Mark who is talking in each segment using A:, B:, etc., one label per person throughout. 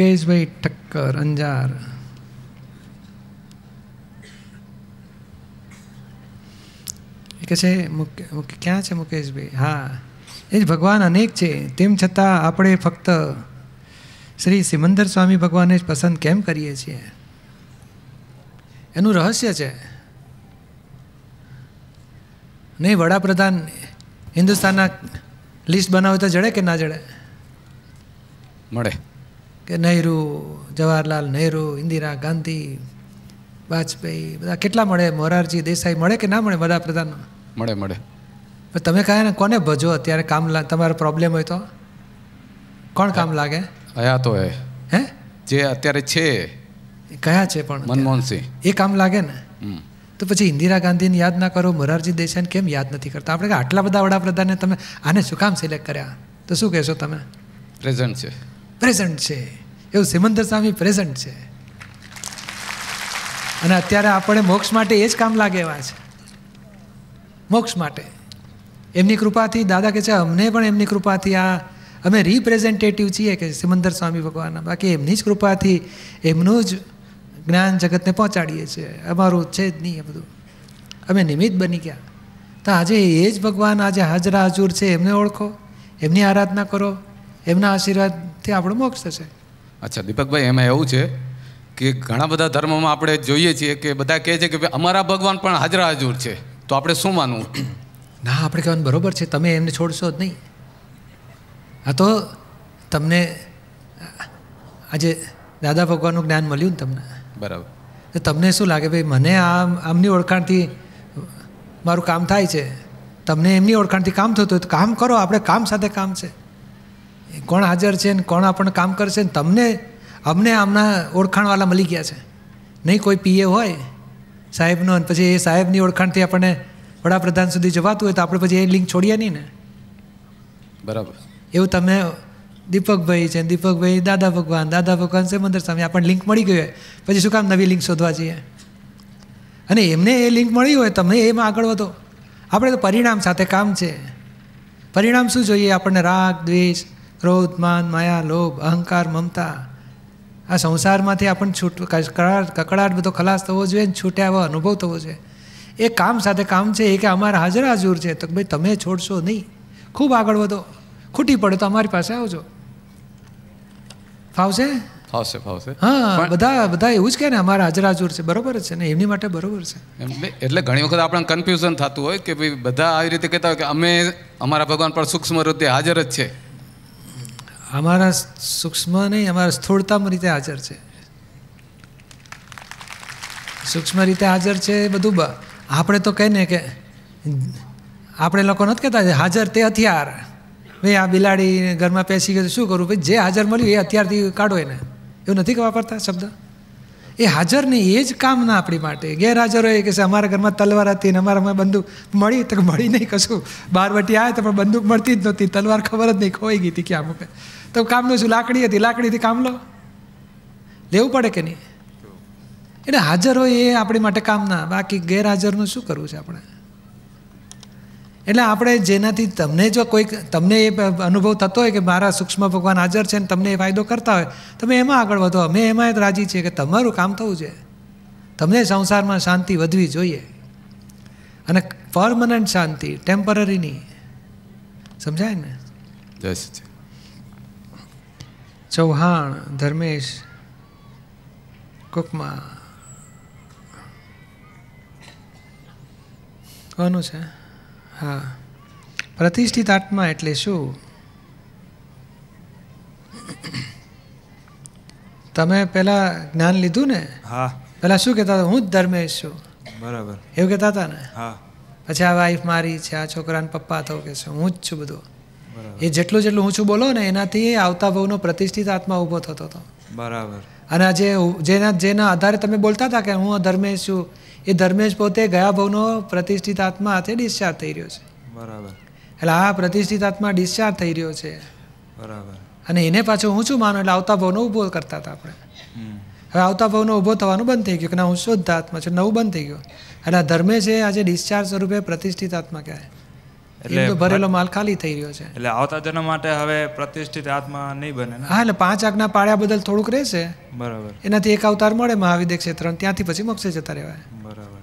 A: મુકેશભાઈ ઠક્કર અંજાર કે છે ક્યાં છે મુકેશભાઈ હા એ જ ભગવાન અનેક છે તેમ છતાં આપણે ફક્ત શ્રી સિમંદર સ્વામી ભગવાનને જ પસંદ કેમ કરીએ છીએ એનું રહસ્ય છે નહીં વડાપ્રધાન હિન્દુસ્તાનના લિસ્ટ બનાવે તો જડે કે ના જડે મળે કે નહેરુ જવાહરલાલ નહેરુ ઇન્દિરા ગાંધી વાજપેયી બધા કેટલા મળે મોરારજી દેસાઈ મળે કે ના મળે પ્રધાન મળે મળે પણ તમે કહ્યા ને કોને ભજો અત્યારે કામ તમારો પ્રોબ્લેમ હોય તો કોણ કામ લાગે
B: હયા તો હે હે જે અત્યારે છે કયા છે પણ મનમોહનસિંહ
A: એ કામ લાગે ને તો પછી ઇન્દિરા ગાંધીને યાદ ના કરો મોરારજી દેસાઈને કેમ યાદ નથી કરતા આપણે આટલા બધા વડાપ્રધાનને તમે આને શું કામ સિલેક્ટ કર્યા તો શું કહેશો તમે પ્રેઝન્ટ છે પ્રેઝન્ટ છે એવું સિમંદર સ્વામી પ્રેઝન્ટ છે અને અત્યારે આપણે મોક્ષ માટે એ જ કામ લાગે એવા છે મોક્ષ માટે એમની કૃપાથી દાદા કહે છે અમને પણ એમની કૃપાથી આ અમે રિપ્રેઝેન્ટેટિવ છીએ કે સિમંદર સ્વામી ભગવાનના બાકી એમની જ કૃપાથી એમનું જ જ્ઞાન જગતને પહોંચાડીએ છીએ અમારું છે જ નહીં એ બધું અમે નિમિત્ત બની ગયા તો આજે એ જ ભગવાન આજે હાજરા હજુર છે એમને ઓળખો એમની આરાધના કરો એમના આશીર્વાદથી આપણો મોક્ષ થશે
B: અચ્છા દીપકભાઈ એમાં એવું છે કે ઘણા બધા ધર્મોમાં આપણે જોઈએ છીએ કે બધા કહે છે કે ભાઈ અમારા ભગવાન પણ હાજરા હાજુર છે તો આપણે શું માનવું
A: ના આપણે કહેવાનું બરાબર છે તમે એમને છોડશો જ નહીં આ તો તમને આજે દાદા ભગવાનનું જ્ઞાન મળ્યું ને તમને
C: બરાબર
A: તમને શું લાગે ભાઈ મને આમ આમની ઓળખાણથી મારું કામ થાય છે તમને એમની ઓળખાણથી કામ થતું હોય તો કામ કરો આપણે કામ સાથે કામ છે કોણ હાજર છે ને કોણ આપણને કામ કરશે ને તમને અમને આમના ઓળખાણવાળા મળી ગયા છે નહીં કોઈ પીએ હોય સાહેબનો અને પછી એ સાહેબની ઓળખાણથી આપણને વડાપ્રધાન સુધી જવાતું હોય તો આપણે પછી એ લિંક છોડીએ નહીં ને બરાબર એવું તમે દીપકભાઈ છે દીપકભાઈ દાદા ભગવાન દાદા ભગવાન છે મંદિર સ્વામી આપણને લિંક મળી ગયું હોય પછી શું કામ નવી લિંક શોધવા જઈએ અને એમને એ લિંક મળી હોય તમે એમાં આગળ વધો આપણે તો પરિણામ સાથે કામ છે પરિણામ શું જોઈએ આપણને રાગ દ્વેષ ક્રોધ માન માયા લોભ અહંકાર મમતા આ સંસારમાંથી આપણને છૂટ કકડાટ બધો ખલાસ થવો જોઈએ ને છૂટ્યા આવો અનુભવ થવો જોઈએ એ કામ સાથે કામ છે એ કે અમારા હાજર હાજુર છે તો ભાઈ તમે છોડશો નહીં ખૂબ આગળ વધો ખૂટી પડે તો અમારી પાસે આવજો ફાવશે
B: ફાવશે ફાવશે હા
A: બધા બધા એવું જ કહે ને અમારા હાજર હાજુર છે બરોબર જ છે ને એમની માટે બરોબર છે
B: એટલે ઘણી વખત આપણને કન્ફ્યુઝન થતું હોય કે ભાઈ બધા આવી રીતે કહેતા હોય કે અમે અમારા ભગવાન પર સૂક્ષ્મ રૂપે હાજર જ છે
A: અમારા સૂક્ષ્મ નહીં અમારા સ્થૂળતમ રીતે હાજર છે સૂક્ષ્મ રીતે હાજર છે એ બધું આપણે તો કહીને કે આપણે લોકો નથી કહેતા હાજર તે હથિયાર ભાઈ આ બિલાડી ઘરમાં પેસી ગયો શું કરવું ભાઈ જે હાજર મળ્યું એ હથિયારથી કાઢો એને એવું નથી કે વાપરતા શબ્દ એ હાજર નહીં એ જ કામ ના આપણી માટે ગેરહાજર હોય કે અમારા ઘરમાં તલવાર હતી ને અમારામાં બંદૂક મળી તો મળી નહીં કશું બારવટી આવે તો પણ બંદૂક મળતી જ નહોતી તલવાર ખબર જ નહીં ખોઈ ગઈ હતી ક્યાં મૂકે તો કામનું શું લાકડી હતી લાકડીથી કામ લો લેવું પડે કે નહીં એટલે હાજર હોય એ આપણી માટે કામના બાકી ગેરહાજરનું શું કરવું છે આપણે એટલે આપણે જેનાથી તમને જો કોઈક તમને એ અનુભવ થતો હોય કે મારા સૂક્ષ્મ ભગવાન હાજર છે ને તમને એ ફાયદો કરતા હોય તમે એમાં આગળ વધો અમે એમાં જ રાજી છીએ કે તમારું કામ થવું છે તમને સંસારમાં શાંતિ વધવી જોઈએ અને પરમનન્ટ શાંતિ ટેમ્પરરીની સમજાય ને જય ચૌહાણ ધર્મેશ કુકમા કોનું છે હા પ્રતિષ્ઠિત આત્મા એટલે શું તમે પેલા જ્ઞાન લીધું ને હા પેલા શું કેતા હતા હું જ ધર્મેશ છું બરાબર એવું કેતા હતા ને હા પછી આ વાઈફ મારી છે આ છોકરાને પપ્પા થવું કે છે હું જ છું બધું એ જેટલું જેટલું ઊંચું બોલો ને એનાથી આવતા ભવનો પ્રતિષ્ઠિત આત્મા ઊભો થતો હતો બરાબર અને આજે જેના જેના આધારે તમે બોલતા હતા કે હું ધર્મેશ છું એ ધર્મેશ પોતે ગયા ભવનો પ્રતિષ્ઠિત આત્મા હાથે ડિસ્ચાર્જ થઈ રહ્યો છે બરાબર એટલે આ પ્રતિષ્ઠિત આત્મા ડિસ્ચાર્જ થઈ રહ્યો છે બરાબર અને એને પાછું હું શું માનું એટલે આવતા ભવનો ઊભો કરતા હતા આપણે હવે આવતા ભવનો ઊભો થવાનું બંધ થઈ ગયું કે ના હું શુદ્ધ આત્મા છું નવું બંધ થઈ ગયું એટલે આ ધર્મે છે આજે ડિસ્ચાર્જ સ્વરૂપે પ્રતિષ્ઠિત આત્મા કહેવાય એટલે ભરેલો માલ ખાલી થઈ રહ્યો છે
C: એટલે આવતા જન્મ માટે હવે પ્રતિષ્ઠિત આત્મા નહીં
A: બને હા એટલે પાંચ આજ્ઞા પાડ્યા બદલ થોડુંક રહેશે બરાબર એનાથી એક અવતાર મળે મહાવિદ્ય ક્ષેત્ર ત્યાંથી પછી મોક્ષે જતા રહેવાય બરાબર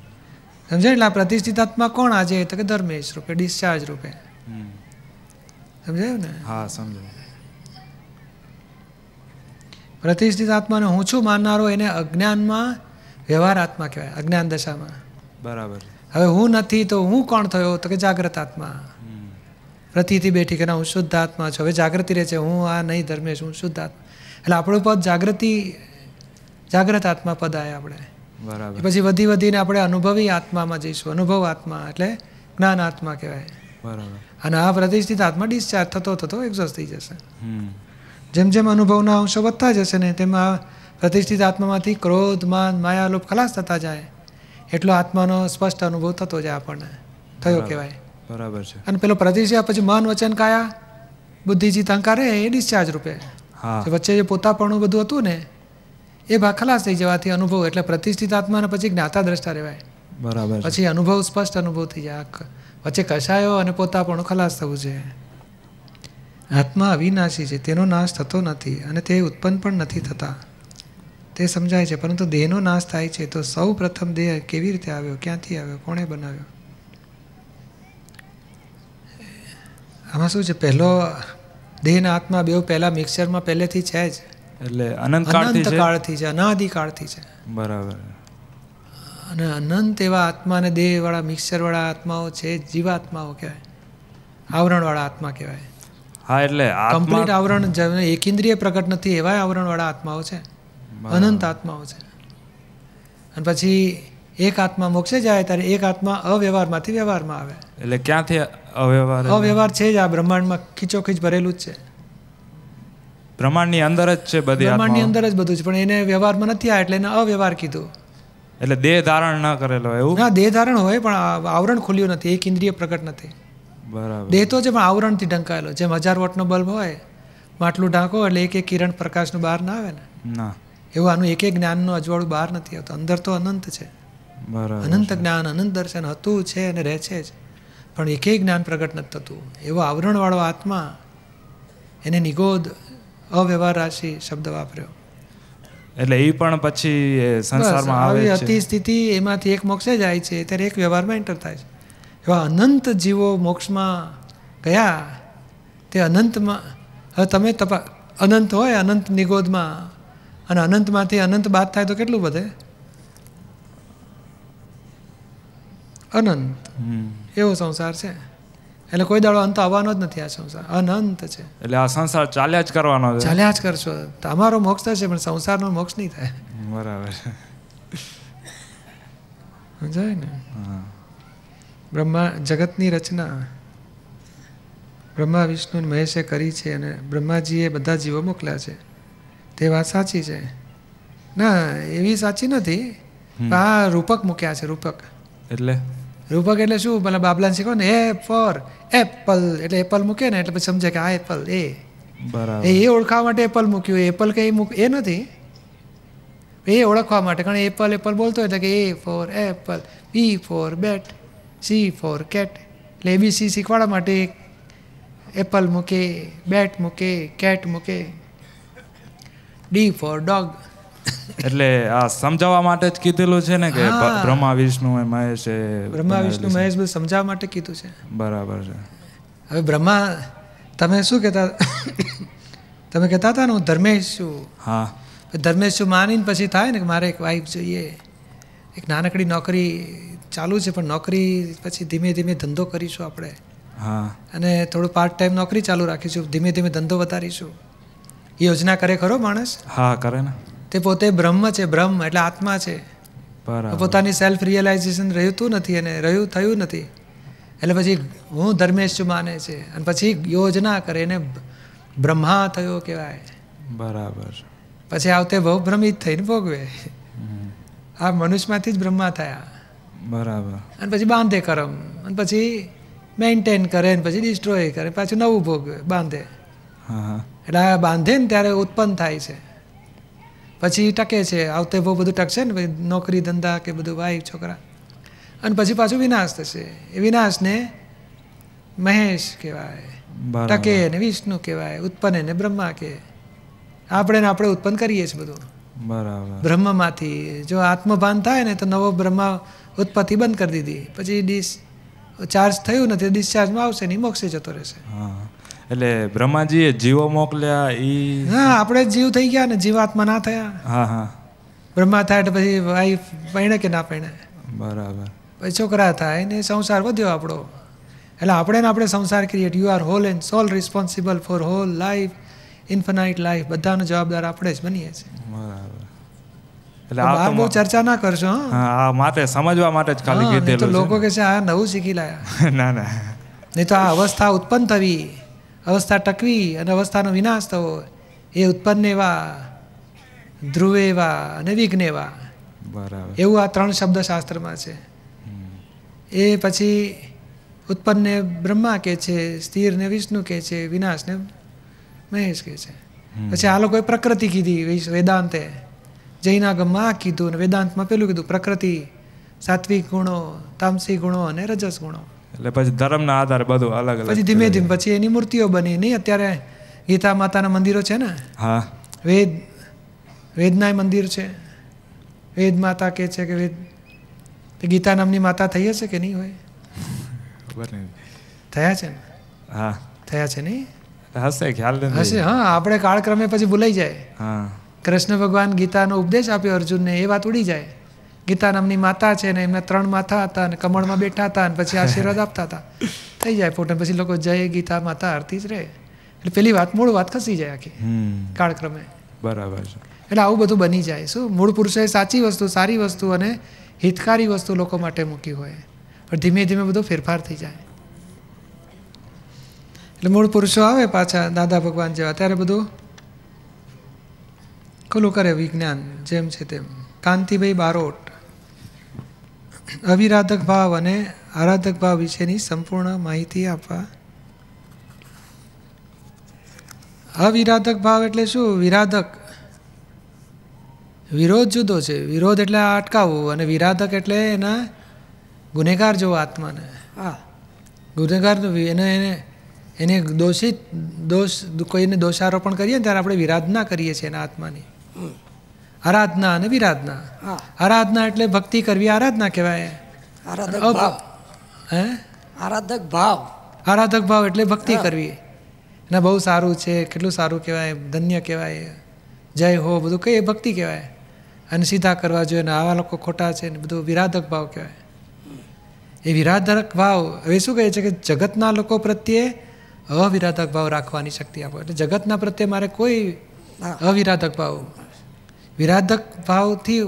A: સમજાય એટલે આ પ્રતિષ્ઠિત આત્મા કોણ આજે તો કે ધર્મેશ રૂપે ડિસ્ચાર્જ રૂપે સમજાયું ને હા સમજાય પ્રતિષ્ઠિત આત્માને હું છું માનનારો એને અજ્ઞાનમાં વ્યવહાર આત્મા કહેવાય અજ્ઞાન દશામાં બરાબર હવે હું નથી તો હું કોણ થયો તો કે જાગ્રત આત્મા પ્રતિથી બેઠી કે ના હું શુદ્ધ આત્મા છું હવે જાગૃતિ રહે છે હું આ નહીં ધર્મેશ હું શુદ્ધ આત્મા એટલે આપણું પદ જાગૃતિ જાગ્રત આત્મા પદ આવે આપણે બરાબર પછી વધી વધીને આપણે અનુભવી આત્મામાં જઈશું અનુભવ આત્મા એટલે જ્ઞાન આત્મા કહેવાય બરાબર અને આ પ્રતિષ્ઠિત આત્મા ડિસ્ચાર્જ થતો થતો એક્ઝોસ્ટ થઈ જશે જેમ જેમ અનુભવના અંશો વધતા જશે ને તેમ આ પ્રતિષ્ઠિત આત્મામાંથી ક્રોધ માન માયાલોપ ખલાસ થતા જાય એટલો આત્માનો સ્પષ્ટ અનુભવ થતો જાય આપણને થયો કહેવાય બરાબર છે અને પેલો પ્રતિષ્ઠા પછી મન વચન કાયા બુદ્ધિ જીત એ ડિસ્ચાર્જ રૂપે વચ્ચે જે પોતાપણું બધું હતું ને એ ભાગ થઈ જવાથી અનુભવ એટલે પ્રતિષ્ઠિત આત્માને પછી જ્ઞાતા દ્રષ્ટા રહેવાય બરાબર પછી અનુભવ સ્પષ્ટ અનુભવ થઈ જાય વચ્ચે કસાયો અને પોતાપણું ખલાસ થવું છે આત્મા અવિનાશી છે તેનો નાશ થતો નથી અને તે ઉત્પન્ન પણ નથી થતા તે સમજાય છે પરંતુ દેહનો નાશ થાય છે તો સૌ પ્રથમ દેહ કેવી રીતે આવ્યો ક્યાંથી આવ્યો કોણે બનાવ્યો આમાં શું છે પહેલો દેહ ને આત્મા બે પહેલા મિક્સરમાં પહેલેથી છે જ એટલે અનંત કાળથી છે અનાદિકાળથી છે બરાબર અને અનંત એવા આત્મા અને દેહ વાળા મિક્સર વાળા આત્માઓ છે જીવાત્માઓ કહેવાય વાળા આત્મા કહેવાય
C: હા એટલે કમ્પ્લીટ
A: આવરણ એકેન્દ્રિય પ્રગટ નથી એવા વાળા આત્માઓ છે અનંત આત્માઓ છે અને પછી એક આત્મા મોક્ષે જાય ત્યારે એક આત્મા અવ્યવહારમાંથી વ્યવહારમાં આવે
C: એટલે ક્યાંથી અવ્યવહાર અવ્યવહાર
A: છે જ આ બ્રહ્માંડમાં ખીચોખીચ ભરેલું જ છે
C: બ્રહ્માંડની અંદર જ છે બધી બ્રહ્માંડની અંદર
A: જ બધું છે પણ એને વ્યવહારમાં નથી આ એટલે એને અવ્યવહાર કીધું એટલે દેહ ધારણ ના કરેલો એવું ના દેહ ધારણ હોય પણ આવરણ ખુલ્યું નથી એક ઇન્દ્રિય પ્રગટ નથી
C: બરાબર દેહ તો
A: છે પણ આવરણથી ઢંકાયેલો જેમ હજાર વોટનો બલ્બ હોય માટલું ઢાંકો એટલે એક એક કિરણ પ્રકાશનું બહાર ના આવે ને ના એવું આનું એક એક જ્ઞાનનું અજવાળું બહાર નથી આવતું અંદર તો અનંત છે અનંત જ્ઞાન અનંત દર્શન હતું છે અને રહે જ પણ એક જ્ઞાન પ્રગટ નથી થતું એવો આવરણવાળો આત્મા એને નિગોદ અવ્યવહાર રાશિ શબ્દ વાપર્યો
C: એટલે એ પણ પછી સંસારમાં આવે છે અતિ
A: સ્થિતિ એમાંથી એક મોક્ષે જાય છે ત્યારે એક વ્યવહારમાં એન્ટર થાય છે એવા અનંત જીવો મોક્ષમાં ગયા તે અનંતમાં હવે તમે તપા અનંત હોય અનંત નિગોદમાં અને અનંતમાંથી અનંત બાદ થાય તો કેટલું વધે અનંત એવો સંસાર છે એટલે કોઈ દાડો અંત આવવાનો જ નથી આ સંસાર અનંત છે
C: એટલે આ સંસાર ચાલ્યા જ કરવાનો ચાલ્યા
A: જ કરશો તમારો મોક્ષ થશે પણ સંસારનો મોક્ષ નહીં થાય બરાબર છે સમજાય ને બ્રહ્મા જગતની રચના બ્રહ્મા વિષ્ણુ મહેશે કરી છે અને બ્રહ્માજીએ બધા જીવો મોકલ્યા છે તે વાત સાચી છે ના એવી સાચી નથી આ રૂપક મૂક્યા છે રૂપક એટલે રૂપક એટલે શું મતલબ બાબલાને શીખો ને એ ફોર એપલ એટલે એપલ મૂકે ને એટલે પછી સમજે કે આ એપલ એ બરાબર એ ઓળખાવા માટે એપલ મૂક્યું એપલ કંઈ મૂક એ નથી એ ઓળખવા માટે કારણ એપલ એપલ બોલતો એટલે કે A for apple B for bat C for cat એટલે એ બી સી શીખવાડવા માટે એપલ મૂકે બેટ મૂકે કેટ મૂકે ડી ફોર ડોગ
C: એટલે આ સમજાવવા માટે જ કીધેલું છે ને કે બ્રહ્મા વિષ્ણુ એ મહેશ એ બ્રહ્મા વિષ્ણુ મહેશ
A: બધું સમજાવવા માટે કીધું છે બરાબર છે હવે બ્રહ્મા તમે શું કહેતા તમે કહેતા હતા ને હું ધર્મેશ છું હા ધર્મેશ છું માનીને પછી થાય ને કે મારે એક વાઈફ જોઈએ એક નાનકડી નોકરી ચાલુ છે પણ નોકરી પછી ધીમે ધીમે ધંધો કરીશું આપણે હા અને થોડું પાર્ટ ટાઈમ નોકરી ચાલુ રાખીશું ધીમે ધીમે ધંધો વધારીશું યોજના કરે ખરો માણસ હા કરે ને તે પોતે બ્રહ્મ છે બ્રહ્મ એટલે આત્મા છે પોતાની સેલ્ફ રિયલાઇઝેશન રહ્યું નથી અને રહ્યું થયું નથી એટલે પછી હું ધર્મેશ છું માને છે અને પછી યોજના કરે એને બ્રહ્મા થયો કહેવાય બરાબર પછી આવતે બહુ ભ્રમિત થઈને ભોગવે આ મનુષ્યમાંથી જ બ્રહ્મા થયા બરાબર અને પછી બાંધે કરમ અને પછી મેન્ટેન કરે ને પછી ડિસ્ટ્રોય કરે પાછું નવું ભોગવે બાંધે હા હા એટલે આ બાંધે ને ત્યારે ઉત્પન્ન થાય છે પછી ટકે છે આવતે બહુ બધું ટકશે ને નોકરી ધંધા કે બધું વાઈ છોકરા અને પછી પાછું વિનાશ થશે એ વિનાશને મહેશ કહેવાય ટકે ને વિષ્ણુ કહેવાય ઉત્પન્ન ને બ્રહ્મા કે આપણે ને આપણે ઉત્પન્ન કરીએ છીએ બધું બરાબર બ્રહ્મમાંથી જો આત્મભાન થાય ને તો નવો બ્રહ્મા ઉત્પત્તિ બંધ કરી દીધી પછી ડિસ ચાર્જ થયું નથી ડિસ્ચાર્જમાં આવશે નહીં મોક્ષે જતો રહેશે
C: એટલે બ્રહ્માજીએ જીવો મોકલ્યા એ હા
A: આપણે જીવ થઈ ગયા ને જીવાત્મા ના થયા હા હા બ્રહ્મા થાય એટલે પછી વાઈફ પૈણે કે ના પૈણે બરાબર પછી છોકરા થાય ને સંસાર વધ્યો આપણો એટલે આપણે ને આપણે સંસાર create you are whole and sole responsible for whole life infinite life બધાનો જવાબદાર આપણે જ બનીએ છીએ બરાબર
C: એટલે આ બહુ
A: ચર્ચા ના કરશો
C: હા માટે સમજવા માટે જ ખાલી કીધેલું લોકો
A: કે છે આ નવું શીખી
C: લાયા ના ના
A: નહીં તો આ અવસ્થા ઉત્પન્ન થવી અવસ્થા ટકવી અને અવસ્થાનો વિનાશ થવો એ ઉત્પન્ન એવા ધ્રુવ એવા અને વિઘ્ન એવા બરાબર એવું આ ત્રણ શબ્દ શાસ્ત્રમાં છે એ પછી ઉત્પન્નને બ્રહ્મા કે છે સ્થિર ને વિષ્ણુ કે છે વિનાશને મહેશ કે છે પછી આ લોકોએ પ્રકૃતિ કીધી વેદાંતે જૈના ગમમાં કીધું અને વેદાંતમાં પેલું કીધું પ્રકૃતિ સાત્વિક ગુણો તામસી ગુણો અને રજસ ગુણો
C: એટલે પછી ધર્મના આધારે બધું અલગ અલગ પછી ધીમે
A: ધીમે પછી એની મૂર્તિઓ બની નહીં અત્યારે ગીતા માતાના મંદિરો છે ને હા વેદ વેદનાય મંદિર છે વેદ માતા કે છે કે વેદ ગીતા નામની માતા થઈ હશે કે નહીં
C: હોય થયા છે ને હા થયા છે નહીં હશે ખ્યાલ હશે હા
A: આપણે કાળક્રમે પછી ભૂલાઈ જાય હા કૃષ્ણ ભગવાન ગીતાનો ઉપદેશ આપ્યો અર્જુનને એ વાત ઉડી જાય ગીતા નામની માતા છે ને એમના ત્રણ માથા હતા અને કમળમાં બેઠા હતા અને પછી આશીર્વાદ આપતા હતા થઈ જાય ફોટો પછી લોકો જય ગીતા માતા આરતી જ રહે એટલે પેલી વાત મૂળ વાત ખસી જાય આખી કાળક્રમે બરાબર છે એટલે આવું બધું બની જાય શું મૂળ પુરુષે સાચી વસ્તુ સારી વસ્તુ અને હિતકારી વસ્તુ લોકો માટે મૂકી હોય પણ ધીમે ધીમે બધો ફેરફાર થઈ જાય એટલે મૂળ પુરુષો આવે પાછા દાદા ભગવાન જેવા ત્યારે બધું ખુલ્લું કરે વિજ્ઞાન જેમ છે તેમ કાંતિભાઈ બારોટ અવિરાધક ભાવ અને આરાધક ભાવ વિશેની સંપૂર્ણ માહિતી આપવા અવિરાધક ભાવ એટલે શું વિરાધક વિરોધ જુદો છે વિરોધ એટલે અટકાવવું અને વિરાધક એટલે એના ગુનેગાર જેવો આત્માને હા ગુનેગાર એને એને એને દોષિત દોષ કોઈને દોષારોપણ કરીએ ને ત્યારે આપણે વિરાધના કરીએ છીએ એના આત્માની આરાધના અને વિરાધના આરાધના એટલે ભક્તિ કરવી આરાધના કહેવાય આરાધક ભાવ હે આરાધક ભાવ આરાધક ભાવ એટલે ભક્તિ કરવી ના બહુ સારું છે કેટલું સારું કહેવાય ધન્ય કહેવાય જય હો બધું કહીએ ભક્તિ કહેવાય અને સીધા કરવા જોઈએ ને આવા લોકો ખોટા છે ને બધું વિરાધક ભાવ કહેવાય એ વિરાધક ભાવ હવે શું કહે છે કે જગતના લોકો પ્રત્યે અવિરાધક ભાવ રાખવાની શક્તિ આપો એટલે જગતના પ્રત્યે મારે કોઈ અવિરાધક ભાવ વિરાધક ભાવથી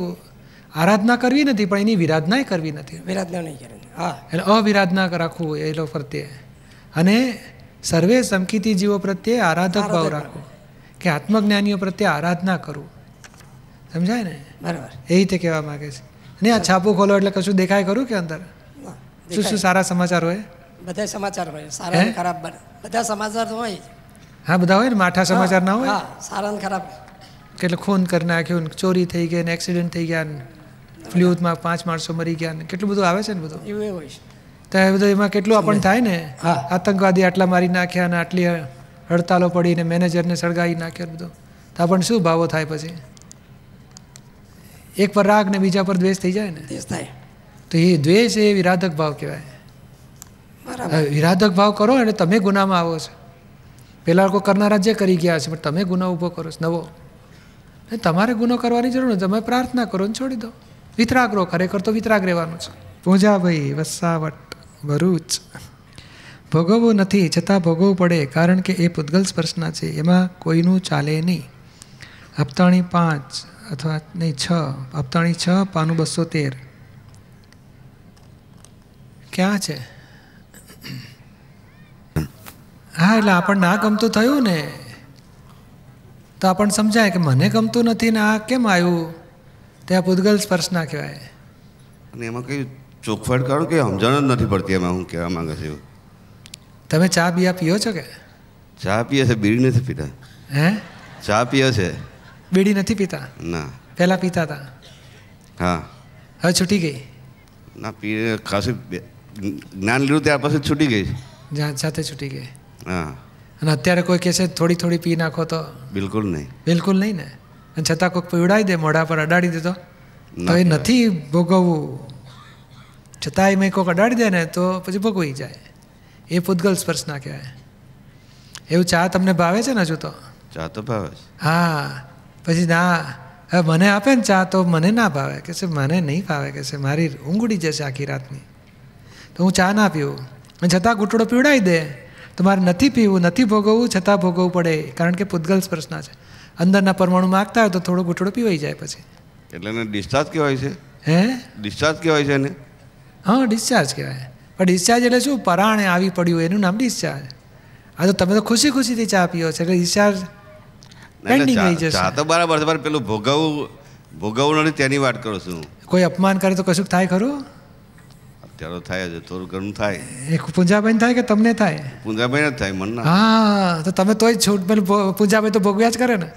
A: આરાધના કરવી નથી પણ એની વિરાધનાય કરવી નથી વિરાધના નહીં કરવી હા એટલે અવિરાધના રાખવું એ લોકો પ્રત્યે અને સર્વે સમકીતી જીવો પ્રત્યે આરાધક ભાવ રાખવો કે આત્મજ્ઞાનીઓ પ્રત્યે આરાધના કરવું સમજાય ને બરાબર એ રીતે કહેવા માગે છે નહીં આ છાપું ખોલો એટલે કશું દેખાય કરું કે અંદર શું શું સારા સમાચાર હોય
D: બધા સમાચાર હોય સારા ખરાબ બધા સમાચાર હોય
A: હા બધા હોય ને માઠા સમાચાર ના હોય સારા ખરાબ કેટલો ખૂન કરી નાખ્યું ચોરી થઈ ગયા ને એક્સિડન્ટ થઈ ગયા ને ફ્લ્યુથમાં પાંચ માણસો મરી ગયા ને કેટલું બધું આવે છે ને બધું એવું હોય છે ત્યારે બધું એમાં કેટલું આપણને થાય ને આતંકવાદી આટલા મારી નાખ્યા ને આટલી હડતાલો પડીને મેનેજરને સળગાવી નાખ્યો બધું તો આપણને શું ભાવો થાય પછી એક પર રાગ ને બીજા પર દ્વેષ થઈ જાય ને થાય તો એ દ્વેષ એ વિરાધક ભાવ કહેવાય વિરાધક ભાવ કરો એટલે તમે ગુનામાં આવો છો પહેલાં લોકો કરનારા જે કરી ગયા છે પણ તમે ગુનો ઊભો કરો છો નવો તમારે ગુનો કરવાની જરૂર નથી તમે પ્રાર્થના કરો ને છોડી દો વિતરાગ રહો ખરેખર તો વિતરાગ રહેવાનું છે પૂજાભાઈ વસાવટ ભરૂચ ભોગવવું નથી છતાં ભોગવવું પડે કારણ કે એ પૂતગલ સ્પર્શના છે એમાં કોઈનું ચાલે નહીં હપ્તાણી પાંચ અથવા નહીં છ હપ્તાણી છ પાનું બસો તેર ક્યાં છે હા એટલે આપણને આ ગમતું થયું ને તો આપણને સમજાય કે મને ગમતું નથી ને આ કેમ આવ્યું તે આ પૂતગલ સ્પર્શના કહેવાય
B: અને એમાં કઈ ચોખવટ કરો કે સમજણ જ નથી પડતી એમાં હું કહેવા માંગે છું
A: તમે ચા બીયા પીઓ છો કે
B: ચા પીએ છે બીડી નથી પીતા હે ચા પીએ છે
A: બીડી નથી પીતા ના પહેલાં પીતા હતા હા હવે છૂટી ગઈ
B: ના પી ખાસી જ્ઞાન લીધું ત્યાર પછી છૂટી ગઈ
A: જાત સાથે છૂટી ગઈ હા અને અત્યારે કોઈ કહેશે થોડી થોડી પી નાખો તો બિલકુલ નહીં બિલકુલ નહીં ને અને છતાં કોઈક પીવડાવી દે મોઢા પર અડાડી દે તો એ નથી ભોગવવું છતાં એ મેં કોઈક અડાડી દે ને તો પછી ભોગવી જાય એ પૂતગલ સ્પર્શ ના કહેવાય એવું ચા તમને ભાવે છે ને હજુ તો
B: ચા તો ભાવે છે
A: હા પછી ના હવે મને આપે ને ચા તો મને ના ભાવે કે છે મને નહીં ભાવે કે છે મારી ઉડી જશે આખી રાતની તો હું ચા ના પીવું છતાં ઘૂંટડો પીવડાવી દે તમારે નથી પીવું નથી ભોગવવું છતાં ભોગવવું પડે કારણ કે પૂતગલ સ્પર્શના છે અંદરના પરમાણુ માગતા હોય તો થોડો ઘૂંટડો પીવાઈ જાય પછી
B: એટલે એને ડિસ્ચાર્જ કહેવાય છે હે ડિસ્ચાર્જ કહેવાય છે એને
A: હા ડિસ્ચાર્જ કહેવાય પણ ડિસ્ચાર્જ એટલે શું પરાણે આવી પડ્યું એનું નામ ડિસ્ચાર્જ આ તો તમે તો ખુશી ખુશીથી ચા પીઓ છો એટલે ડિસ્ચાર્જ પેન્ડિંગ રહી જશે
B: તો બરાબર છે પેલું ભોગવવું ભોગવવું નથી તેની વાત કરું છું
A: કોઈ અપમાન કરે તો કશું થાય ખરું
B: ત્યારે થાય છે થોડું ઘણું થાય એ
A: પૂંજાબેન થાય કે તમને થાય
B: પૂંજાબેન જ થાય મને હા
A: તો તમે તોય છૂટ પૂંજાબેન તો ભોગવ્યા જ કરે ને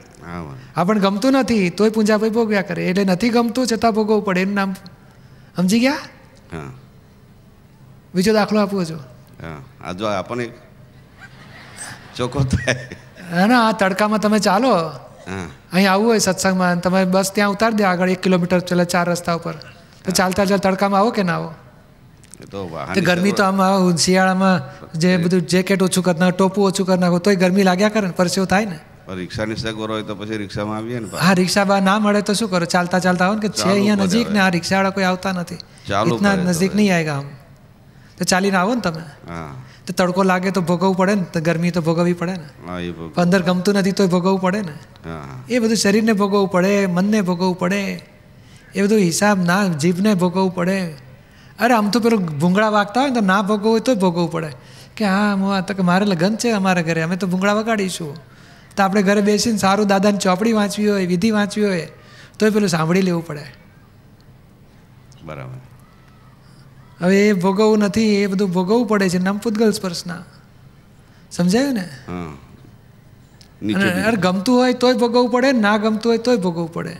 A: આપણને ગમતું નથી તોય પૂંજાભાઈ ભોગવ્યા કરે એટલે નથી ગમતું છતાં ભોગવવું પડે એનું નામ સમજી ગયા હા બીજો દાખલો આપવો છો
B: હા જો આપણને ચોખ્ખો થાય
A: ના આ તડકામાં તમે ચાલો અહીં આવવું હોય સત્સંગમાં તમે બસ ત્યાં ઉતાર દે આગળ એક કિલોમીટર ચાલે ચાર રસ્તા ઉપર તો ચાલતા ચાલતા તડકામાં આવો કે ના આવો
B: ગરમી તો
A: આમાં શિયાળામાં જે બધું જેકેટ ઓછું કરી નાખો ટોપું ઓછું કરી નાખો તોય ગરમી લાગ્યા કરે પરસેવો થાય ને
B: રિક્ષાની સગવડ હોય તો પછી રિક્ષામાં આવીએ ને હા રિક્ષા
A: બા ના મળે તો શું કરો ચાલતા ચાલતા હોય ને કે છે અહીંયા નજીક ને આ રિક્ષા વાળા કોઈ આવતા નથી
B: ઇતના નજીક નહીં
A: આવેગા આમ તો ચાલીને આવો ને તમે તો તડકો લાગે તો ભોગવવું પડે ને તો ગરમી તો ભોગવવી પડે ને અંદર ગમતું નથી તો ભોગવવું પડે ને એ બધું શરીરને ભોગવવું પડે મનને ભોગવવું પડે એ બધું હિસાબ ના જીભને ભોગવવું પડે અરે આમ તો પેલું ભૂંગળા વાગતા હોય ને તો ના ભોગવવું હોય તો ભોગવવું પડે કે હા હું આ તો કે મારે લગ્ન છે અમારા ઘરે અમે તો ભૂંગળા વગાડીશું તો આપણે ઘરે બેસીને સારું દાદાની ચોપડી વાંચવી હોય વિધિ વાંચવી હોય તોય પેલું સાંભળી લેવું પડે બરાબર હવે એ ભોગવવું નથી એ બધું ભોગવવું પડે છે નામ પૂતગલ સ્પર્શના સમજાયું ને ગમતું હોય તોય ભોગવવું પડે ના ગમતું હોય તોય ભોગવવું પડે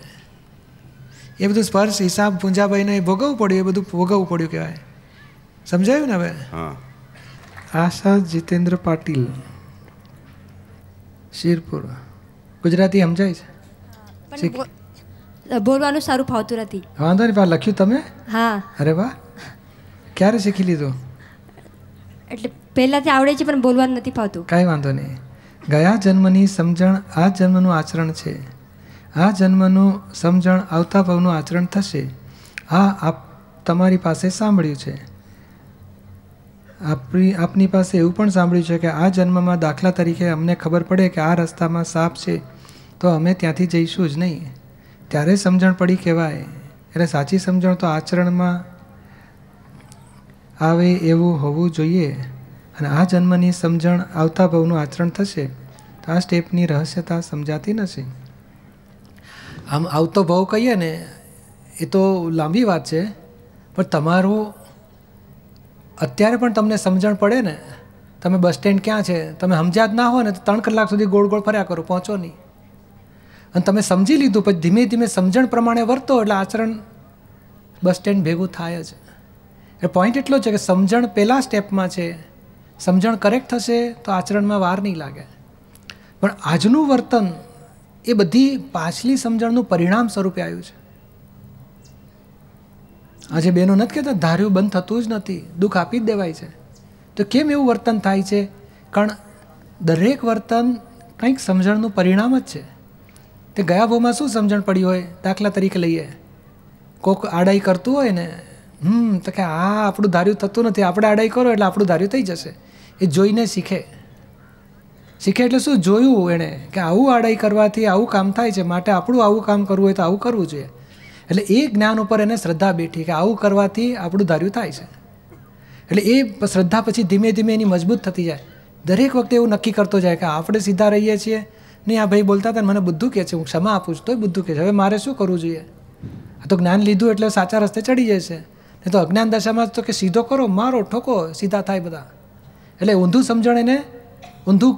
A: એ બધું સ્પર્શ હિસાબ પૂંજાભાઈને ભોગવવું પડ્યું એ બધું ભોગવવું પડ્યું કહેવાય સમજાયું ને હવે આશા જીતેન્દ્ર પાટીલ શિરપુર ગુજરાતી સમજાય
D: છે બોલવાનું સારું ફાવતું નથી
A: વાંધો નહીં લખ્યું તમે હા અરે વાહ ક્યારે શીખી લીધું
D: એટલે પહેલાંથી આવડે છે પણ બોલવાનું નથી ફાવતું
A: કાંઈ વાંધો નહીં ગયા જન્મની સમજણ આ જન્મનું આચરણ છે આ જન્મનું સમજણ આવતા ભાવનું આચરણ થશે હા આપ તમારી પાસે સાંભળ્યું છે આપણી આપની પાસે એવું પણ સાંભળ્યું છે કે આ જન્મમાં દાખલા તરીકે અમને ખબર પડે કે આ રસ્તામાં સાપ છે તો અમે ત્યાંથી જઈશું જ નહીં ત્યારે સમજણ પડી કહેવાય એટલે સાચી સમજણ તો આચરણમાં આવે એવું હોવું જોઈએ અને આ જન્મની સમજણ આવતા ભાવનું આચરણ થશે તો આ સ્ટેપની રહસ્યતા સમજાતી નથી આમ આવતો ભાવ કહીએ ને એ તો લાંબી વાત છે પણ તમારું અત્યારે પણ તમને સમજણ પડે ને તમે બસ સ્ટેન્ડ ક્યાં છે તમે સમજ્યા જ ના હોય ને તો ત્રણ કલાક સુધી ગોળ ગોળ ફર્યા કરો પહોંચો નહીં અને તમે સમજી લીધું પછી ધીમે ધીમે સમજણ પ્રમાણે વર્તો એટલે આચરણ બસ સ્ટેન્ડ ભેગું થાય જ એ પોઈન્ટ એટલો છે કે સમજણ પહેલાં સ્ટેપમાં છે સમજણ કરેક્ટ થશે તો આચરણમાં વાર નહીં લાગે પણ આજનું વર્તન એ બધી પાછલી સમજણનું પરિણામ સ્વરૂપે આવ્યું છે આજે બેનો નથી કહેતા ધાર્યું બંધ થતું જ નથી દુઃખ આપી જ દેવાય છે તો કેમ એવું વર્તન થાય છે કારણ દરેક વર્તન કંઈક સમજણનું પરિણામ જ છે તે ગયા ભોમાં શું સમજણ પડી હોય દાખલા તરીકે લઈએ કોક આડાઈ કરતું હોય ને હમ તો કે આ આપણું ધાર્યું થતું નથી આપણે આડાઈ કરો એટલે આપણું ધાર્યું થઈ જશે એ જોઈને શીખે શીખે એટલે શું જોયું એણે કે આવું આડાઈ કરવાથી આવું કામ થાય છે માટે આપણું આવું કામ કરવું હોય તો આવું કરવું જોઈએ એટલે એ જ્ઞાન ઉપર એને શ્રદ્ધા બેઠી કે આવું કરવાથી આપણું ધાર્યું થાય છે એટલે એ શ્રદ્ધા પછી ધીમે ધીમે એની મજબૂત થતી જાય દરેક વખતે એવું નક્કી કરતો જાય કે આપણે સીધા રહીએ છીએ નહીં આ ભાઈ બોલતા હતા મને બધું કહે છે હું ક્ષમા આપું છું તોય બધું કહે છે હવે મારે શું કરવું જોઈએ આ તો જ્ઞાન લીધું એટલે સાચા રસ્તે ચડી જશે નહીં તો અજ્ઞાન દશામાં તો કે સીધો કરો મારો ઠોકો સીધા થાય બધા એટલે ઊંધું સમજણ એને ઊંધું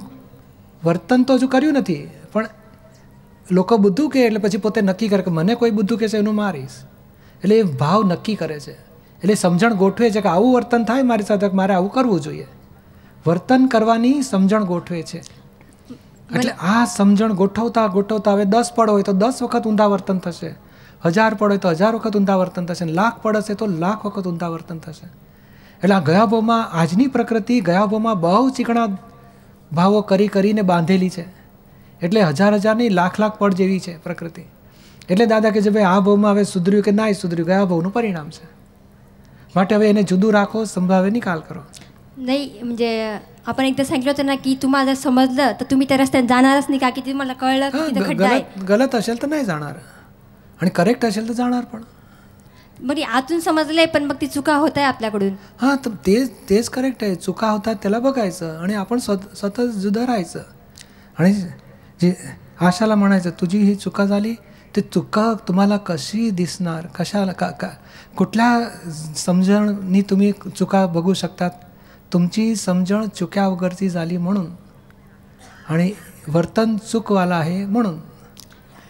A: વર્તન તો હજુ કર્યું નથી પણ લોકો બુદ્ધું કહે એટલે પછી પોતે નક્કી કરે કે મને કોઈ બુદ્ધું કહેશે એનું મારીશ એટલે એ ભાવ નક્કી કરે છે એટલે સમજણ ગોઠવે છે કે આવું વર્તન થાય મારી સાથે મારે આવું કરવું જોઈએ વર્તન કરવાની સમજણ ગોઠવે છે એટલે આ સમજણ ગોઠવતા ગોઠવતા હવે દસ પડ હોય તો દસ વખત ઊંધા વર્તન થશે હજાર પડ હોય તો હજાર વખત ઊંધા વર્તન થશે લાખ પડ હશે તો લાખ વખત ઊંધા વર્તન થશે એટલે આ ગયા ભાવમાં આજની પ્રકૃતિ ગયા ભાવમાં બહુ ચીકણા ભાવો કરી કરીને બાંધેલી છે એટલે હજાર હજારની લાખ લાખ પડ જેવી છે પ્રકૃતિ એટલે દાદા કે છે ભાઈ આ ભાવમાં હવે સુધર્યું કે ના સુધર્યું ગયા ભાવનું પરિણામ છે માટે હવે એને જુદું રાખો સંભાવે નિકાલ કરો
D: नाही म्हणजे आपण एकदा सांगितलं होतं ना की तुम्हाला जर समजलं तर तुम्ही त्या रस्त्यात जाणारच नाही का की तुम्हाला कळलं की तिथं खड्डा
A: आहे गलत असेल तर नाही जाणार आणि करेक्ट असेल तर जाणार पण
D: बरी म्हणजे आतून समजलंय पण मग ती चुका होत आहे आपल्याकडून
A: हां तर तेच तेच करेक्ट आहे चुका होतात त्याला बघायचं आणि आपण स्वत सतत राहायचं आणि जे आशाला म्हणायचं तुझी ही चुका झाली ते चुका तुम्हाला कशी दिसणार कशाला का का कुठल्या समजणनी तुम्ही चुका बघू शकतात तुमची समजण चुक्या वगैरेची झाली म्हणून आणि वर्तन चुकवाला आहे म्हणून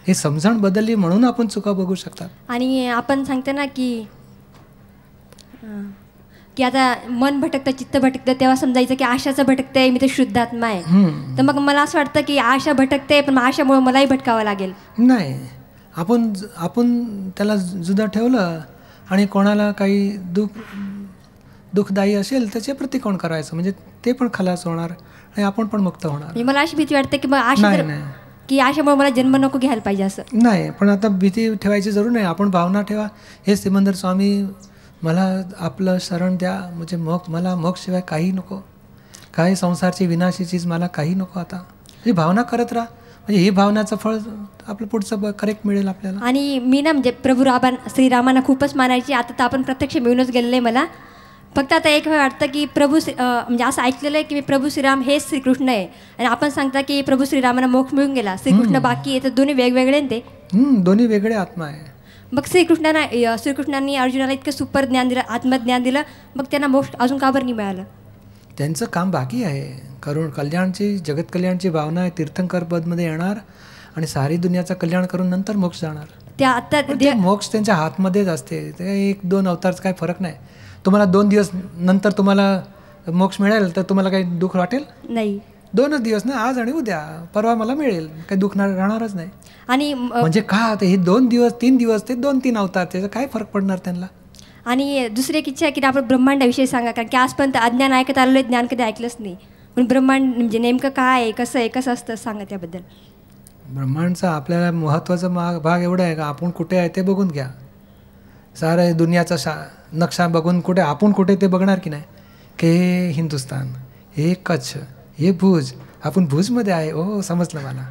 A: हे समजण बदलली म्हणून आपण चुका बघू शकतात
D: आणि आपण सांगते ना की की आता मन भटकतं चित्त भटकतं तेव्हा समजायचं की आशाचं भटकते मी ते शुद्ध आत्मा
A: आहे
D: तर मग मला असं वाटतं की आशा भटकते पण आशामुळे मलाही भटकावं लागेल
A: नाही आपण आपण त्याला जुदा ठेवलं आणि कोणाला काही दुःख दुःखदायी असेल त्याचे प्रतिकोण करायचं म्हणजे ते पण खलास होणार आणि आपण पण मुक्त होणार म्हणजे
D: मला अशी भीती वाटते की मग आशा की अशामुळे मला जन्म नको घ्यायला पाहिजे असं
A: नाही पण आता भीती ठेवायची जरूर नाही आपण भावना ठेवा हे सिमंदर स्वामी मला आपलं शरण द्या म्हणजे मग मला मग शिवाय काही नको काही संसारची विनाशी चीज मला काही नको आता ही भावना करत राहा म्हणजे ही भावनाचं फळ
D: आपलं पुढचं करेक्ट मिळेल आपल्याला आणि मी ना म्हणजे प्रभू राबा श्रीरामांना खूपच मानायची आता तर आपण प्रत्यक्ष मिळूनच गेलेलं आहे मला फक्त आता एक वेळ वाटतं की प्रभू म्हणजे असं ऐकलेलं आहे की प्रभू श्रीराम हेच श्रीकृष्ण आहे आणि आपण सांगता की प्रभू श्रीरामांना मोक्ष मिळून गेला श्रीकृष्ण बाकी आहे तर दोन्ही वेगवेगळे ते दोन्ही वेगळे आत्मा आहे मग श्रीकृष्णांना श्रीकृष्णांनी अर्जुनाला इतकं सुपर ज्ञान दिलं आत्मज्ञान दिलं मग त्यांना मोक्ष अजून का बरं नाही मिळालं
A: त्यांचं काम बाकी आहे करुण कल्याणची जगत कल्याणची भावना आहे तीर्थंकर पदमध्ये येणार आणि सारी दुनियाचं कल्याण करून नंतर मोक्ष जाणार त्या आता मोक्ष त्यांच्या हातमध्येच असते ते एक दोन अवतारच काय फरक नाही तुम्हाला दोन दिवस नंतर तुम्हाला मोक्ष मिळेल तर तुम्हाला काही दुःख वाटेल नाही दोनच दिवस ना आज आणि उद्या परवा मला मिळेल काही दुखणार राहणारच नाही
D: आणि म्हणजे
A: का हे दोन दिवस तीन दिवस ते दोन तीन अवतार त्याचा काय फरक पडणार त्यांना
D: आणि दुसरी एक इच्छा आहे की आपण ब्रह्मांडाविषयी सांगा कारण की आजपर्यंत अज्ञान ऐकत आलेलं ज्ञान कधी ऐकलंच नाही पण ब्रह्मांड म्हणजे नेमकं काय आहे कसं आहे कसं असतं सांगा त्याबद्दल
A: ब्रह्मांडचा आपल्याला महत्त्वाचा भाग एवढा आहे का आपण कुठे आहे ते बघून घ्या सारं दुनियाचा शा नक्षा बघून कुठे आपण कुठे ते बघणार की नाही के हे हिंदुस्तान हे कच्छ हे भुज आपण भुजमध्ये आहे ओ समजलं मला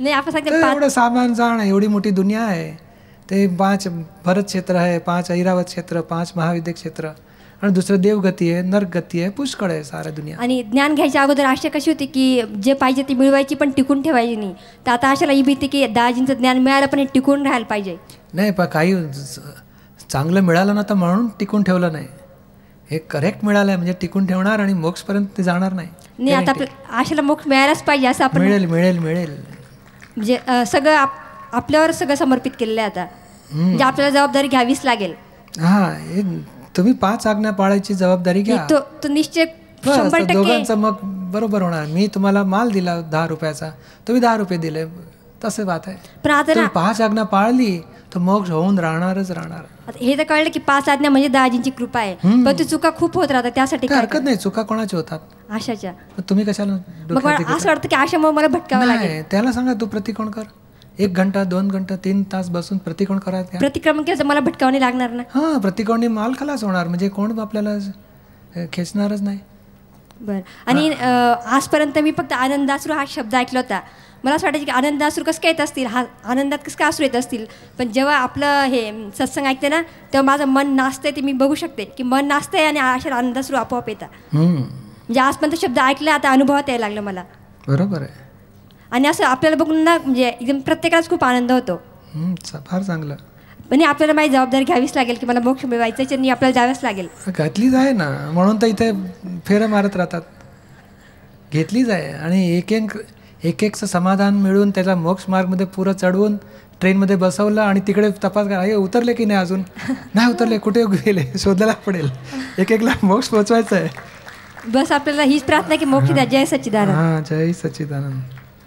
D: नाही आपण एवढं
A: सामान जाण एवढी मोठी दुनिया आहे ते पाच भरत क्षेत्र आहे पाच ऐरावत क्षेत्र पाच महाविद्य क्षेत्र आणि दुसरं देवगती आहे नरगती आहे पुष्कळ आहे सारा दुनिया
D: आणि ज्ञान घ्यायच्या अगोदर आशा कशी होती की जे पाहिजे ती मिळवायची पण टिकून ठेवायची नाही तर आता अशाला ही भीती की दहाजींचं ज्ञान मिळालं पण टिकून राहायला पाहिजे
A: नाही पण काही चांगलं मिळालं ना तर म्हणून टिकून ठेवलं नाही हे करेक्ट मिळालं म्हणजे टिकून ठेवणार आणि मोक्षपर्यंत ते जाणार नाही
D: आता आशाला मोक्ष मिळायलाच पाहिजे असं आपण मिळेल
A: मिळेल मिळेल
D: म्हणजे सगळं आपल्यावर सगळं समर्पित केलेलं आहे आता म्हणजे आपल्याला जबाबदारी घ्यावीच लागेल
A: हा तुम्ही पाच आज्ञा पाळायची जबाबदारी घ्या तो,
D: तो दोघांचा मग
A: बरोबर होणार मी तुम्हाला माल दिला दहा रुपयाचा तुम्ही दहा रुपये दिले तसं बात आहे प्रार्थना पाच आज्ञा पाळली तर मोक्ष होऊन राहणारच राहणार
D: हे तर कळलं की पाच आज्ञा म्हणजे दहाजींची कृपा आहे पण ती चुका खूप होत राहतात त्यासाठी हरकत नाही चुका कोणाच्या होतात आशाच्या तुम्ही कशाला असं वाटतं की मग मला भटकावं लागेल त्याला सांगा तू प्रतिकोण कर
A: एक घंटा दोन घंटा तीन तास बसून प्रतिकोण करायचं
D: प्रतिक्रमण केलं मला भटकावणी लागणार नाही हा माल मालकालाच होणार म्हणजे कोण आपल्याला खेचणारच नाही बर आणि आजपर्यंत मी फक्त आनंदासरू हा शब्द ऐकला होता मला असं वाटायचं की आनंद असू कसं काय येत असतील हा आनंदात कसं का असू येत असतील पण जेव्हा आपलं हे सत्संग ऐकते ना तेव्हा माझं मन नाचतंय ते मी बघू शकते की मन नाचतंय आणि अशा आनंदासरू आपोआप येतात
A: म्हणजे
D: आजपर्यंत शब्द ऐकला आता अनुभवात यायला लागलं मला बरोबर आहे आणि असं आपल्याला बघून ना म्हणजे एकदम प्रत्येकालाच खूप आनंद होतो फार चांगलं पण म्हणजे आपल्याला माझी जबाबदारी घ्यावीच लागेल की मला मोक्ष मिळवायचं आणि आपल्याला जावंच लागेल
A: घातलीच आहे ना म्हणून तर इथे फेरं मारत राहतात घेतलीच आहे आणि एक एक एक एकचं समाधान मिळून त्याला मोक्ष मार्गमध्ये पुरं चढवून ट्रेनमध्ये बसवलं आणि तिकडे तपास करा हे उतरले की नाही अजून नाही उतरले कुठे गेले शोधायला पडेल एक एकला मोक्ष पोचवायचा आहे
D: बस आपल्याला हीच प्रार्थना की मोक्ष द्या जय सच्चिदानंद
A: हां जय सच्चिदानंद